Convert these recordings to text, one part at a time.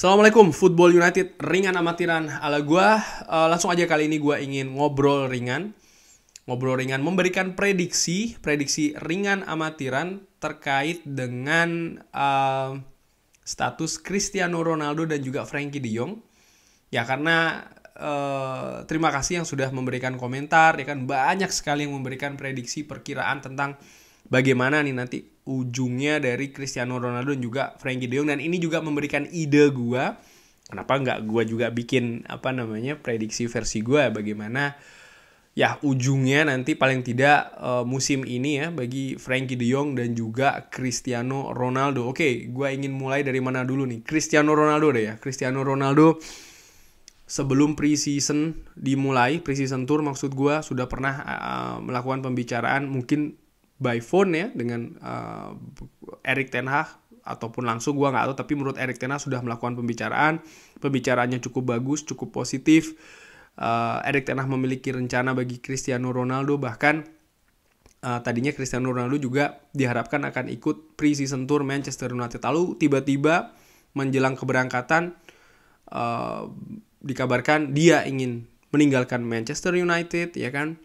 Assalamualaikum Football United ringan amatiran ala gue, uh, langsung aja kali ini gue ingin ngobrol ringan ngobrol ringan memberikan prediksi prediksi ringan amatiran terkait dengan uh, status Cristiano Ronaldo dan juga Frankie De Jong ya karena uh, terima kasih yang sudah memberikan komentar ya kan banyak sekali yang memberikan prediksi perkiraan tentang bagaimana nih nanti ujungnya dari Cristiano Ronaldo dan juga Frankie De Jong dan ini juga memberikan ide gua kenapa nggak gua juga bikin apa namanya prediksi versi gua ya? bagaimana ya ujungnya nanti paling tidak uh, musim ini ya bagi Frankie De Jong dan juga Cristiano Ronaldo. Oke, okay, gua ingin mulai dari mana dulu nih? Cristiano Ronaldo deh ya. Cristiano Ronaldo sebelum preseason dimulai, preseason tour maksud gua sudah pernah uh, melakukan pembicaraan mungkin by phone ya dengan uh, Erik Ten Hag ataupun langsung gua nggak tahu tapi menurut Erik Ten Hag sudah melakukan pembicaraan pembicaraannya cukup bagus cukup positif uh, Erik Ten Hag memiliki rencana bagi Cristiano Ronaldo bahkan uh, tadinya Cristiano Ronaldo juga diharapkan akan ikut pre-season tour Manchester United lalu tiba-tiba menjelang keberangkatan uh, dikabarkan dia ingin meninggalkan Manchester United ya kan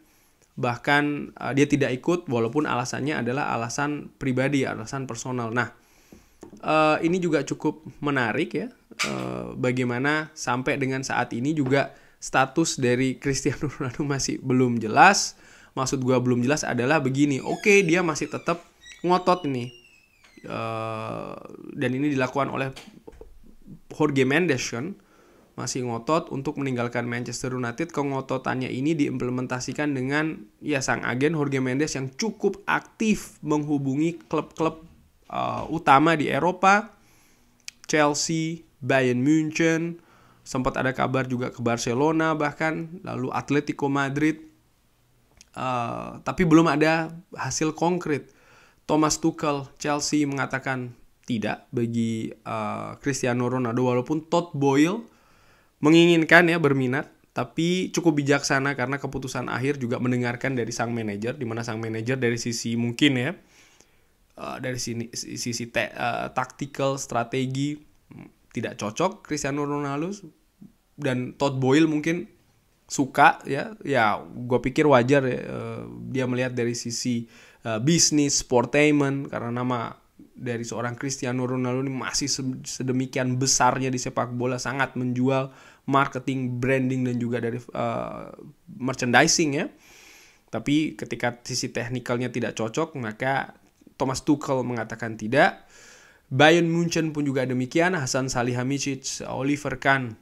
bahkan uh, dia tidak ikut walaupun alasannya adalah alasan pribadi, alasan personal. Nah, uh, ini juga cukup menarik ya, uh, bagaimana sampai dengan saat ini juga status dari Cristiano Ronaldo masih belum jelas. Maksud gue belum jelas adalah begini, oke okay, dia masih tetap ngotot ini uh, dan ini dilakukan oleh Jorge Mendes kan masih ngotot untuk meninggalkan Manchester United. Kengototannya ini diimplementasikan dengan ya sang agen Jorge Mendes yang cukup aktif menghubungi klub-klub uh, utama di Eropa, Chelsea, Bayern München, sempat ada kabar juga ke Barcelona bahkan lalu Atletico Madrid. Uh, tapi belum ada hasil konkret. Thomas Tuchel Chelsea mengatakan tidak bagi uh, Cristiano Ronaldo walaupun Todd Boyle menginginkan ya berminat tapi cukup bijaksana karena keputusan akhir juga mendengarkan dari sang manajer di mana sang manajer dari sisi mungkin ya uh, dari sini sisi te, uh, taktikal strategi hmm, tidak cocok Cristiano Ronaldo dan Todd Boyle mungkin suka ya ya gue pikir wajar ya, uh, dia melihat dari sisi uh, bisnis sportainment karena nama dari seorang Cristiano Ronaldo ini masih sedemikian besarnya di sepak bola sangat menjual marketing, branding dan juga dari uh, merchandising ya. Tapi ketika sisi teknikalnya tidak cocok, maka Thomas Tuchel mengatakan tidak. Bayern Munchen pun juga demikian, Hasan Salihamidzic, Oliver Kahn,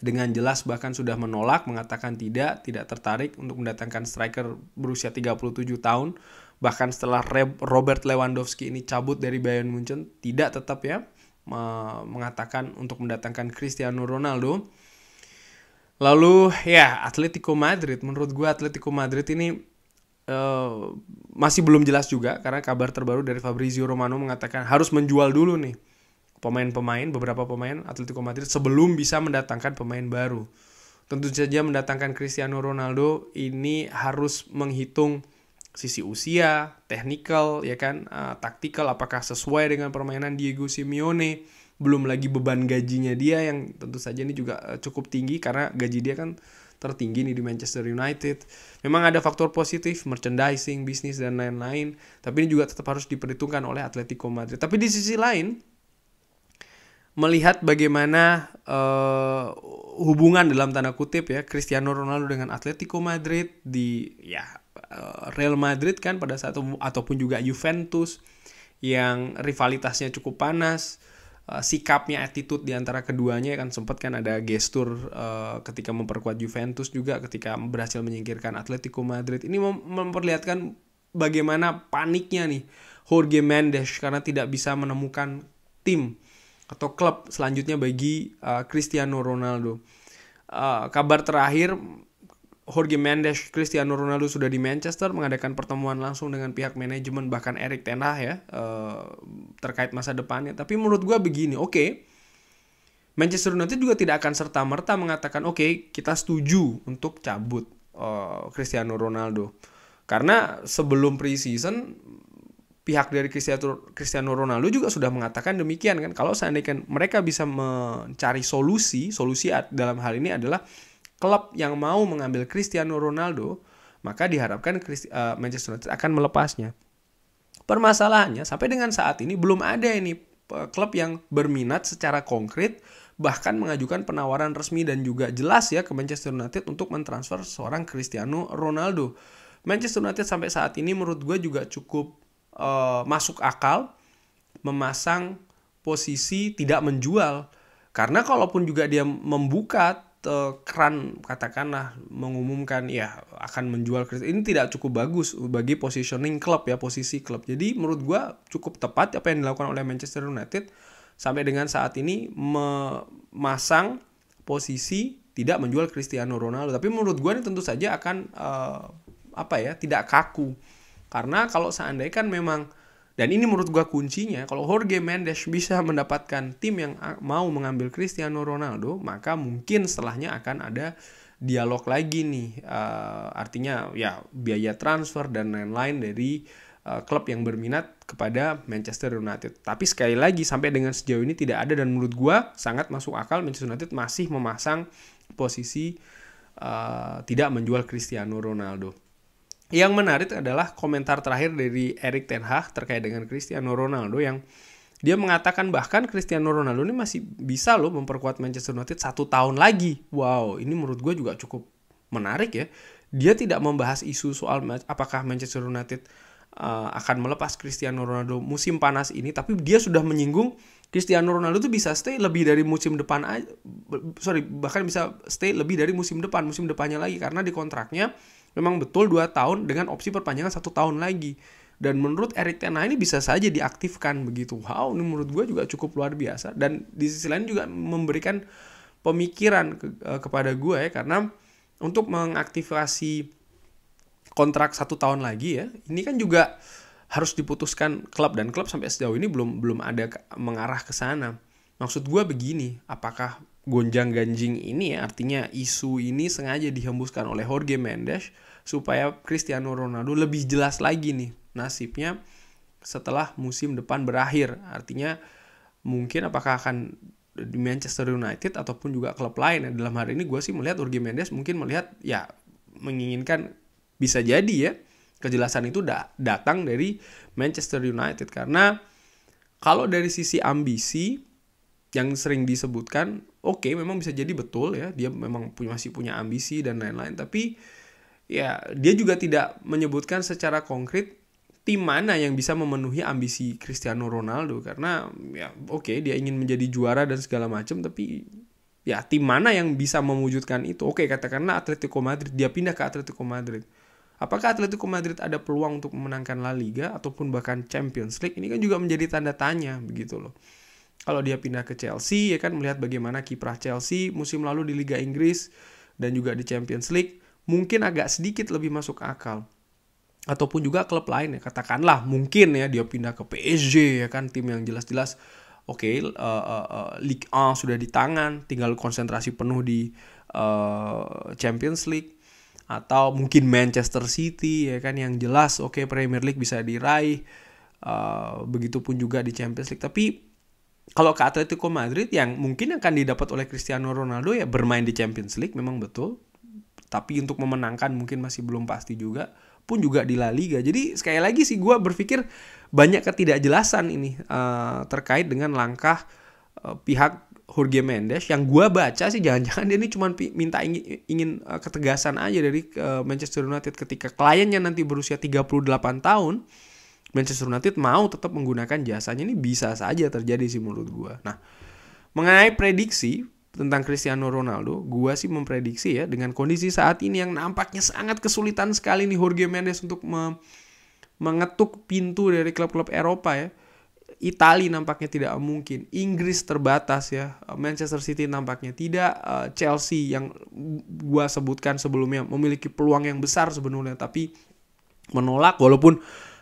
dengan jelas bahkan sudah menolak, mengatakan tidak, tidak tertarik untuk mendatangkan striker berusia 37 tahun. Bahkan setelah Robert Lewandowski ini cabut dari Bayern Munchen, tidak tetap ya mengatakan untuk mendatangkan Cristiano Ronaldo. Lalu ya Atletico Madrid, menurut gue Atletico Madrid ini uh, masih belum jelas juga karena kabar terbaru dari Fabrizio Romano mengatakan harus menjual dulu nih pemain-pemain beberapa pemain Atletico Madrid sebelum bisa mendatangkan pemain baru. Tentu saja mendatangkan Cristiano Ronaldo ini harus menghitung sisi usia, teknikal, ya kan, uh, taktikal apakah sesuai dengan permainan Diego Simeone. Belum lagi beban gajinya dia yang tentu saja ini juga eh, cukup tinggi karena gaji dia kan tertinggi nih di Manchester United. Memang ada faktor positif, merchandising, bisnis dan lain-lain, tapi ini juga tetap harus diperhitungkan oleh Atletico Madrid. Tapi di sisi lain, melihat bagaimana uh, hubungan dalam tanda kutip ya Cristiano Ronaldo dengan Atletico Madrid di ya uh, Real Madrid kan pada saat itu ataupun juga Juventus yang rivalitasnya cukup panas eh, sikapnya attitude di antara keduanya kan sempat kan ada gestur uh, ketika memperkuat Juventus juga ketika berhasil menyingkirkan Atletico Madrid ini mem memperlihatkan bagaimana paniknya nih Jorge Mendes karena tidak bisa menemukan tim atau klub selanjutnya bagi uh, Cristiano Ronaldo. Uh, kabar terakhir Jorge Mendes Cristiano Ronaldo sudah di Manchester mengadakan pertemuan langsung dengan pihak manajemen bahkan Erik Ten Hag ya uh, terkait masa depannya. Tapi menurut gue begini, oke. Okay, Manchester United juga tidak akan serta merta mengatakan oke okay, kita setuju untuk cabut uh, Cristiano Ronaldo. Karena sebelum pre-season pihak dari Cristiano Ronaldo juga sudah mengatakan demikian kan kalau seandainya kan mereka bisa mencari solusi solusi dalam hal ini adalah klub yang mau mengambil Cristiano Ronaldo maka diharapkan eh, Manchester United akan melepasnya permasalahannya sampai dengan saat ini belum ada ini eh, klub yang berminat secara konkret bahkan mengajukan penawaran resmi dan juga jelas ya ke Manchester United untuk mentransfer seorang Cristiano Ronaldo Manchester United sampai saat ini menurut gue juga cukup e, masuk akal memasang posisi tidak menjual karena kalaupun juga dia membuka eh, keran katakanlah mengumumkan ya akan menjual Cristiano ini tidak cukup bagus bagi positioning klub ya posisi klub jadi menurut gue cukup tepat apa yang dilakukan oleh Manchester United sampai dengan saat ini memasang posisi tidak menjual Cristiano Ronaldo tapi menurut gue ini tentu saja akan uh, apa ya tidak kaku karena kalau seandainya kan memang dan ini menurut gua kuncinya, kalau Jorge Mendes bisa mendapatkan tim yang ah, mau mengambil Cristiano Ronaldo, maka mungkin setelahnya akan ada dialog lagi nih. Uh, artinya ya biaya transfer dan lain-lain dari uh, klub yang berminat kepada Manchester United. Tapi sekali lagi sampai dengan sejauh ini tidak ada dan menurut gua sangat masuk akal Manchester United masih memasang posisi uh, tidak menjual Cristiano Ronaldo. Yang menarik adalah komentar terakhir dari Erik Ten Hag terkait dengan Cristiano Ronaldo yang dia mengatakan bahkan Cristiano Ronaldo ini masih bisa loh memperkuat Manchester United satu tahun lagi. Wow, ini menurut gue juga cukup menarik ya. Dia tidak membahas isu soal apakah Manchester United eh, akan melepas Cristiano Ronaldo musim panas ini, tapi dia sudah menyinggung Cristiano Ronaldo tuh bisa stay lebih dari musim depan aja, sorry bahkan bisa stay lebih dari musim depan, musim depannya lagi karena di kontraknya memang betul 2 tahun dengan opsi perpanjangan satu tahun lagi. Dan menurut Erik Tena ini bisa saja diaktifkan begitu. Wow, ini menurut gue juga cukup luar biasa. Dan di sisi lain juga memberikan pemikiran ke, eh, kepada gue ya, karena untuk mengaktifasi kontrak satu tahun lagi ya, ini kan juga harus diputuskan klub dan klub sampai sejauh ini belum belum ada mengarah ke sana. Maksud gue begini, apakah gonjang ganjing ini ya, artinya isu ini sengaja dihembuskan oleh Jorge Mendes supaya Cristiano Ronaldo lebih jelas lagi nih nasibnya setelah musim depan berakhir artinya mungkin apakah akan di Manchester United ataupun juga klub lain nah, dalam hari ini gue sih melihat Jorge Mendes mungkin melihat ya menginginkan bisa jadi ya kejelasan itu da datang dari Manchester United karena kalau dari sisi ambisi yang sering disebutkan oke okay, memang bisa jadi betul ya dia memang punya, masih punya ambisi dan lain-lain tapi ya dia juga tidak menyebutkan secara konkret tim mana yang bisa memenuhi ambisi Cristiano Ronaldo karena ya oke okay, dia ingin menjadi juara dan segala macam tapi ya tim mana yang bisa mewujudkan itu oke okay, katakanlah Atletico Madrid dia pindah ke Atletico Madrid apakah Atletico Madrid ada peluang untuk memenangkan La Liga ataupun bahkan Champions League ini kan juga menjadi tanda tanya begitu loh kalau dia pindah ke Chelsea ya kan melihat bagaimana kiprah Chelsea musim lalu di Liga Inggris dan juga di Champions League mungkin agak sedikit lebih masuk akal ataupun juga klub lain ya katakanlah mungkin ya dia pindah ke PSG ya kan tim yang jelas-jelas oke okay, uh, eh, uh, eh, uh, eh, Ligue 1 sudah di tangan tinggal konsentrasi penuh di uh, Champions League atau mungkin Manchester City ya kan yang jelas oke okay, Premier League bisa diraih uh, begitupun juga di Champions League tapi kalau ke Atletico Madrid yang mungkin akan didapat oleh Cristiano Ronaldo ya bermain di Champions League memang betul tapi untuk memenangkan mungkin masih belum pasti juga pun juga di La Liga jadi sekali lagi sih gue berpikir banyak ketidakjelasan ini uh, terkait dengan langkah uh, pihak Jorge Mendes yang gue baca sih jangan-jangan dia ini cuma minta ingin, ingin uh, eh, ketegasan aja dari uh, Manchester United ketika kliennya nanti berusia 38 tahun Manchester United mau tetap menggunakan jasanya ini bisa saja terjadi sih menurut gue. Nah, mengenai prediksi tentang Cristiano Ronaldo, gue sih memprediksi ya dengan kondisi saat ini yang nampaknya sangat kesulitan sekali nih Jorge Mendes untuk me mengetuk pintu dari klub-klub Eropa ya. Itali nampaknya tidak mungkin, Inggris terbatas ya, Manchester City nampaknya tidak, eh, Chelsea yang gua sebutkan sebelumnya memiliki peluang yang besar sebenarnya tapi menolak walaupun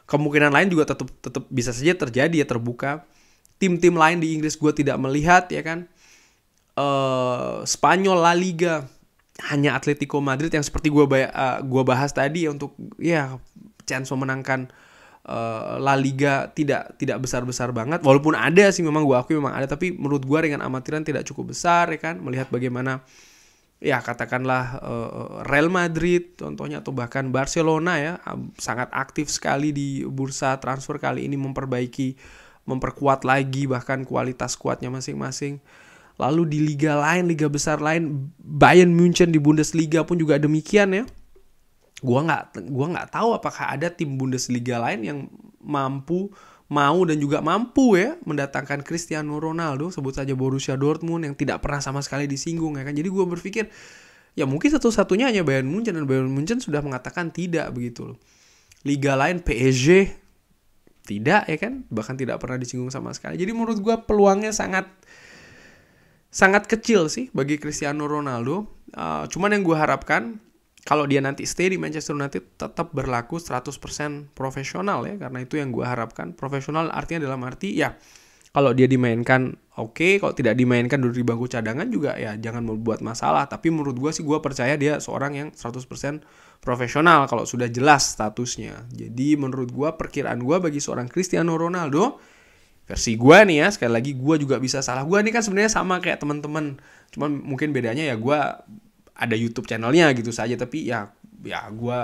kemungkinan lain juga tetap tetap bisa saja terjadi ya terbuka tim-tim lain di Inggris gue tidak melihat ya kan uh, Spanyol La Liga hanya Atletico Madrid yang seperti gue uh, gua bahas tadi ya untuk ya chance memenangkan uh, La Liga tidak tidak besar besar banget walaupun ada sih memang gue akui memang ada tapi menurut gue dengan amatiran tidak cukup besar ya kan melihat bagaimana ya katakanlah eh, eh, Real Madrid contohnya atau bahkan Barcelona ya sangat aktif sekali di bursa transfer kali ini memperbaiki memperkuat lagi bahkan kualitas kuatnya masing-masing. Lalu di liga lain, liga besar lain, Bayern Munchen di Bundesliga pun juga demikian ya. Gua nggak gua nggak tahu apakah ada tim Bundesliga lain yang mampu mau dan juga mampu ya mendatangkan Cristiano Ronaldo sebut saja Borussia Dortmund yang tidak pernah sama sekali disinggung ya kan jadi gue berpikir ya mungkin satu-satunya hanya Bayern Munchen dan Bayern Munchen sudah mengatakan tidak begitu loh liga lain PSG tidak ya kan bahkan tidak pernah disinggung sama sekali jadi menurut gue peluangnya sangat sangat kecil sih bagi Cristiano Ronaldo uh, cuman yang gue harapkan kalau dia nanti stay di Manchester United tetap berlaku 100% profesional ya karena itu yang gue harapkan profesional artinya dalam arti ya kalau dia dimainkan oke okay. kalau tidak dimainkan duduk di bangku cadangan juga ya jangan membuat masalah tapi menurut gue sih gue percaya dia seorang yang 100% profesional kalau sudah jelas statusnya jadi menurut gue perkiraan gue bagi seorang Cristiano Ronaldo versi gue nih ya sekali lagi gue juga bisa salah gue nih kan sebenarnya sama kayak temen-temen cuman mungkin bedanya ya gue ada YouTube channelnya gitu saja tapi ya ya gue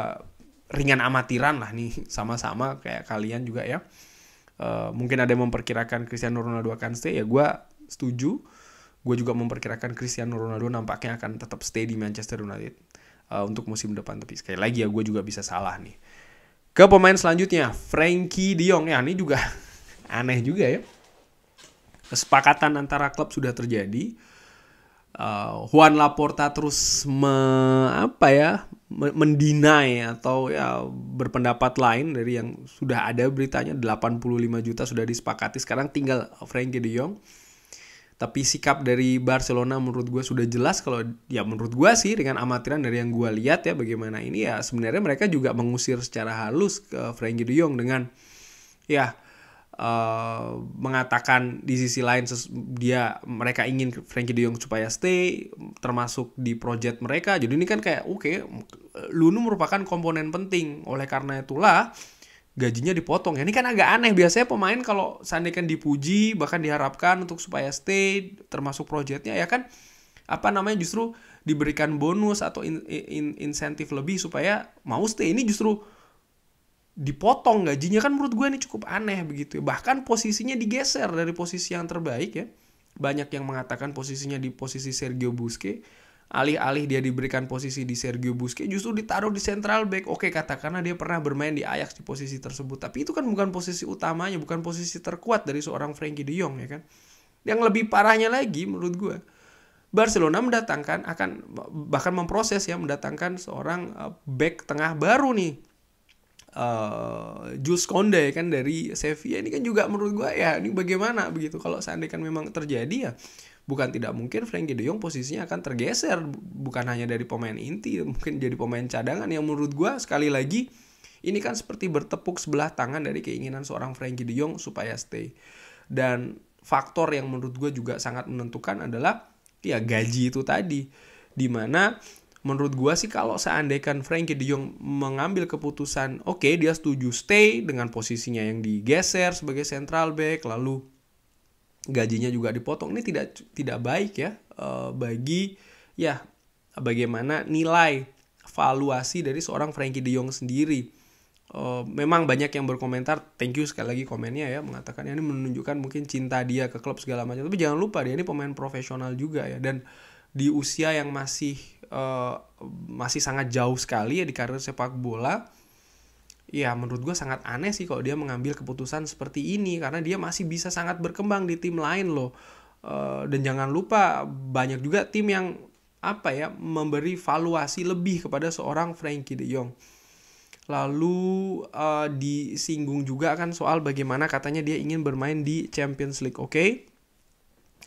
ringan amatiran lah nih sama-sama kayak kalian juga ya uh, mungkin ada yang memperkirakan Cristiano Ronaldo akan stay ya gue setuju gue juga memperkirakan Cristiano Ronaldo nampaknya akan tetap stay di Manchester United uh, untuk musim depan tapi sekali lagi ya gue juga bisa salah nih ke pemain selanjutnya Frankie De Jong ya ini juga aneh juga ya kesepakatan antara klub sudah terjadi uh, Juan Laporta terus me, apa ya mendinai atau ya berpendapat lain dari yang sudah ada beritanya 85 juta sudah disepakati sekarang tinggal Frankie De Jong tapi sikap dari Barcelona menurut gue sudah jelas kalau ya menurut gue sih dengan amatiran dari yang gue lihat ya bagaimana ini ya sebenarnya mereka juga mengusir secara halus ke uh, Frankie De Jong dengan ya Uh, mengatakan di sisi lain dia mereka ingin Frankie De Jong supaya stay termasuk di project mereka. Jadi ini kan kayak oke, okay, Lunu merupakan komponen penting. Oleh karena itulah gajinya dipotong. ini kan agak aneh. Biasanya pemain kalau seandainya kan dipuji bahkan diharapkan untuk supaya stay termasuk projectnya ya kan apa namanya justru diberikan bonus atau in, in, insentif lebih supaya mau stay. Ini justru dipotong gajinya kan menurut gue ini cukup aneh begitu bahkan posisinya digeser dari posisi yang terbaik ya banyak yang mengatakan posisinya di posisi Sergio Busque alih-alih dia diberikan posisi di Sergio Busque justru ditaruh di central back oke katakanlah dia pernah bermain di Ajax di posisi tersebut tapi itu kan bukan posisi utamanya bukan posisi terkuat dari seorang Frankie De Jong ya kan yang lebih parahnya lagi menurut gue Barcelona mendatangkan akan bahkan memproses ya mendatangkan seorang eh, back tengah baru nih uh, eh, Jules Konde kan dari Sevilla ini kan juga menurut gue ya ini bagaimana begitu kalau seandainya kan memang terjadi ya bukan tidak mungkin Frankie De Jong posisinya akan tergeser bukan hanya dari pemain inti mungkin jadi pemain cadangan yang menurut gue sekali lagi ini kan seperti bertepuk sebelah tangan dari keinginan seorang Frankie De Jong supaya stay dan faktor yang menurut gue juga sangat menentukan adalah ya gaji itu tadi dimana menurut gua sih kalau seandainya kan Frankie De Jong mengambil keputusan oke okay, dia setuju stay dengan posisinya yang digeser sebagai central back lalu gajinya juga dipotong ini tidak tidak baik ya eh, bagi ya bagaimana nilai valuasi dari seorang Frankie De Jong sendiri. Uh, memang banyak yang berkomentar, thank you sekali lagi komennya ya, mengatakan ini menunjukkan mungkin cinta dia ke klub segala macam. Tapi jangan lupa dia ini pemain profesional juga ya dan di usia yang masih uh, masih sangat jauh sekali ya di karir sepak bola ya menurut gue sangat aneh sih kalau dia mengambil keputusan seperti ini karena dia masih bisa sangat berkembang di tim lain loh uh, dan jangan lupa banyak juga tim yang apa ya memberi valuasi lebih kepada seorang Frankie De Jong lalu uh, disinggung juga kan soal bagaimana katanya dia ingin bermain di Champions League oke okay?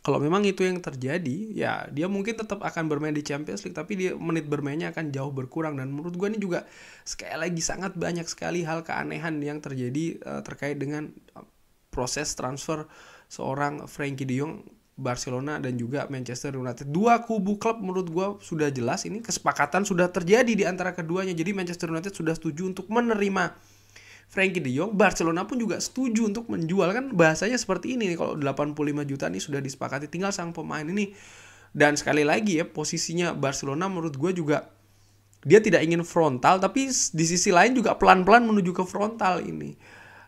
kalau memang itu yang terjadi, ya dia mungkin tetap akan bermain di Champions League, tapi dia menit bermainnya akan jauh berkurang. Dan menurut gue ini juga sekali lagi sangat banyak sekali hal keanehan yang terjadi uh, terkait dengan eh, proses transfer seorang Frankie De Jong Barcelona dan juga Manchester United. Dua kubu klub menurut gue sudah jelas ini kesepakatan sudah terjadi di antara keduanya. Jadi Manchester United sudah setuju untuk menerima Frankie De Jong, Barcelona pun juga setuju untuk menjual kan bahasanya seperti ini nih kalau 85 juta ini sudah disepakati tinggal sang pemain ini. Dan sekali lagi ya posisinya Barcelona menurut gue juga dia tidak ingin frontal tapi di sisi lain juga pelan-pelan menuju ke frontal ini.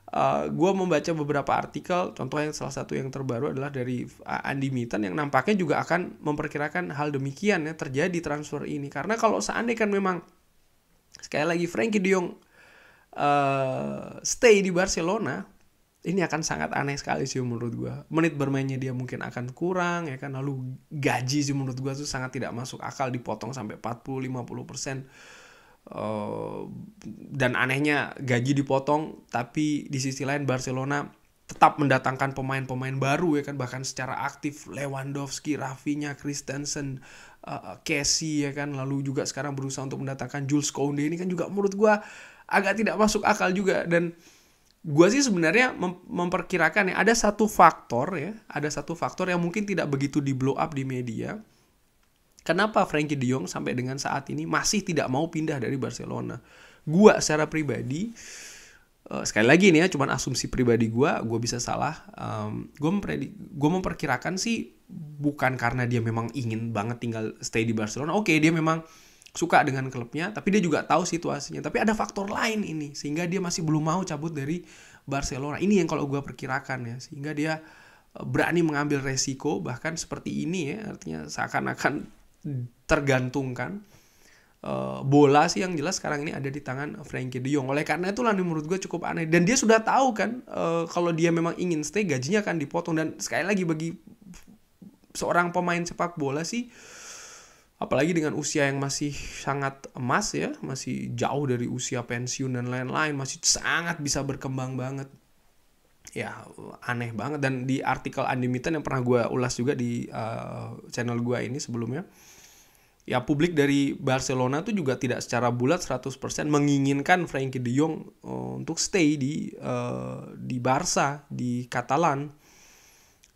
Uh, eh, gue membaca beberapa artikel contoh yang salah satu yang terbaru adalah dari eh, Andy Mitten yang nampaknya juga akan memperkirakan hal demikian ya terjadi transfer ini karena kalau seandainya kan memang sekali lagi Frankie De Jong uh, stay di Barcelona ini akan sangat aneh sekali sih menurut gue. Menit bermainnya dia mungkin akan kurang ya kan. Lalu gaji sih menurut gue tuh sangat tidak masuk akal dipotong sampai 40-50 persen. Uh, dan anehnya gaji dipotong tapi di sisi lain Barcelona tetap mendatangkan pemain-pemain baru ya kan bahkan secara aktif Lewandowski, Rafinha, Christensen, uh, eh, Casey ya kan lalu juga sekarang berusaha untuk mendatangkan Jules Kounde ini kan juga menurut gue agak tidak masuk akal juga dan gue sih sebenarnya mem memperkirakan ya ada satu faktor ya ada satu faktor yang mungkin tidak begitu di blow up di media kenapa Frankie De Jong sampai dengan saat ini masih tidak mau pindah dari Barcelona gue secara pribadi eh, sekali lagi nih ya cuman asumsi pribadi gue gue bisa salah um, gue mempredik gue memperkirakan sih bukan karena dia memang ingin banget tinggal stay di Barcelona oke okay, dia memang suka dengan klubnya tapi dia juga tahu situasinya tapi ada faktor lain ini sehingga dia masih belum mau cabut dari Barcelona ini yang kalau gue perkirakan ya sehingga dia eh, berani mengambil resiko bahkan seperti ini ya artinya seakan-akan tergantungkan uh, bola sih yang jelas sekarang ini ada di tangan Frankie De Jong oleh karena itu lah, menurut gue cukup aneh dan dia sudah tahu kan uh, kalau dia memang ingin stay gajinya akan dipotong dan sekali lagi bagi seorang pemain sepak bola sih apalagi dengan usia yang masih sangat emas ya, masih jauh dari usia pensiun dan lain-lain, masih sangat bisa berkembang banget. Ya, aneh banget dan di artikel Andimitan yang pernah gue ulas juga di uh, channel gue ini sebelumnya. Ya, publik dari Barcelona tuh juga tidak secara bulat 100% menginginkan Frankie De Jong eh, untuk stay di uh, di Barca, di Catalan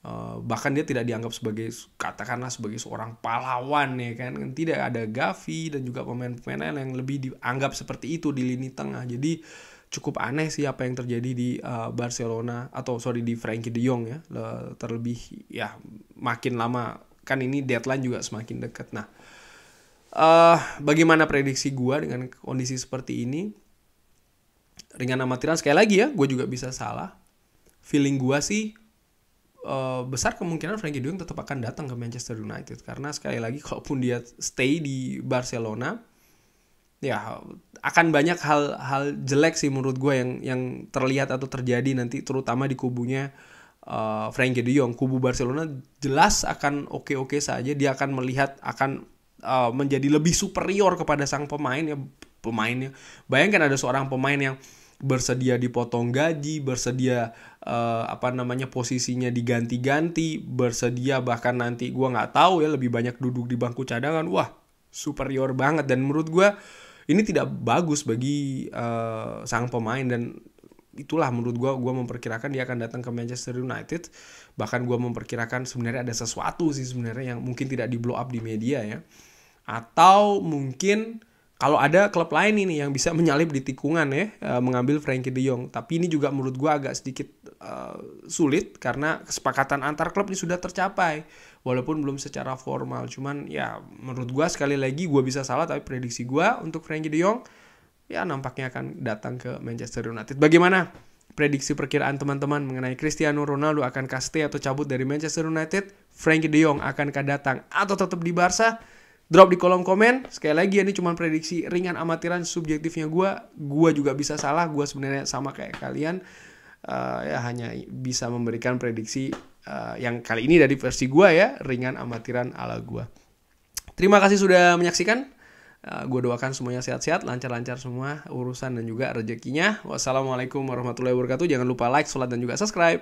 Eh, bahkan dia tidak dianggap sebagai katakanlah sebagai seorang pahlawan ya kan tidak ada Gavi dan juga pemain-pemain yang lebih dianggap seperti itu di lini tengah jadi cukup aneh sih apa yang terjadi di uh, Barcelona atau sorry di Frankie De Jong ya terlebih ya makin lama kan ini deadline juga semakin dekat nah uh, bagaimana prediksi gue dengan kondisi seperti ini ringan amatiran sekali lagi ya gue juga bisa salah feeling gue sih Uh, besar kemungkinan Frankie Duyong tetap akan datang ke Manchester United karena sekali lagi kalaupun dia stay di Barcelona ya akan banyak hal-hal jelek sih menurut gue yang yang terlihat atau terjadi nanti terutama di kubunya uh, Frankie de Jong kubu Barcelona jelas akan oke-oke saja dia akan melihat akan uh, menjadi lebih superior kepada sang pemain ya pemainnya bayangkan ada seorang pemain yang uh, bersedia dipotong gaji, bersedia uh, apa namanya posisinya diganti-ganti, bersedia bahkan nanti gue nggak tahu ya lebih banyak duduk di bangku cadangan, wah superior banget dan menurut gue ini tidak bagus bagi uh, sang pemain dan itulah menurut gue gue memperkirakan dia akan datang ke Manchester United bahkan gue memperkirakan sebenarnya ada sesuatu sih sebenarnya yang mungkin tidak di blow up di media ya atau mungkin kalau ada klub lain ini yang bisa menyalip di tikungan ya eh, mengambil Frankie De Jong tapi ini juga menurut gue agak sedikit uh, sulit karena kesepakatan antar klub ini sudah tercapai walaupun belum secara formal cuman ya menurut gue sekali lagi gue bisa salah tapi prediksi gue untuk Frankie De Jong ya nampaknya akan datang ke Manchester United bagaimana prediksi perkiraan teman-teman mengenai Cristiano Ronaldo akan kah atau cabut dari Manchester United Frankie De Jong akankah datang atau tetap di Barca drop di kolom komen. Sekali lagi ini cuma prediksi ringan amatiran subjektifnya gue. Gue juga bisa salah. Gue sebenarnya sama kayak kalian. Uh, ya hanya bisa memberikan prediksi uh, yang kali ini dari versi gue ya ringan amatiran ala gue. Terima kasih sudah menyaksikan. Uh, eh, gue doakan semuanya sehat-sehat, lancar-lancar semua urusan dan juga rezekinya. Wassalamualaikum warahmatullahi wabarakatuh. Jangan lupa like, sholat, dan juga subscribe.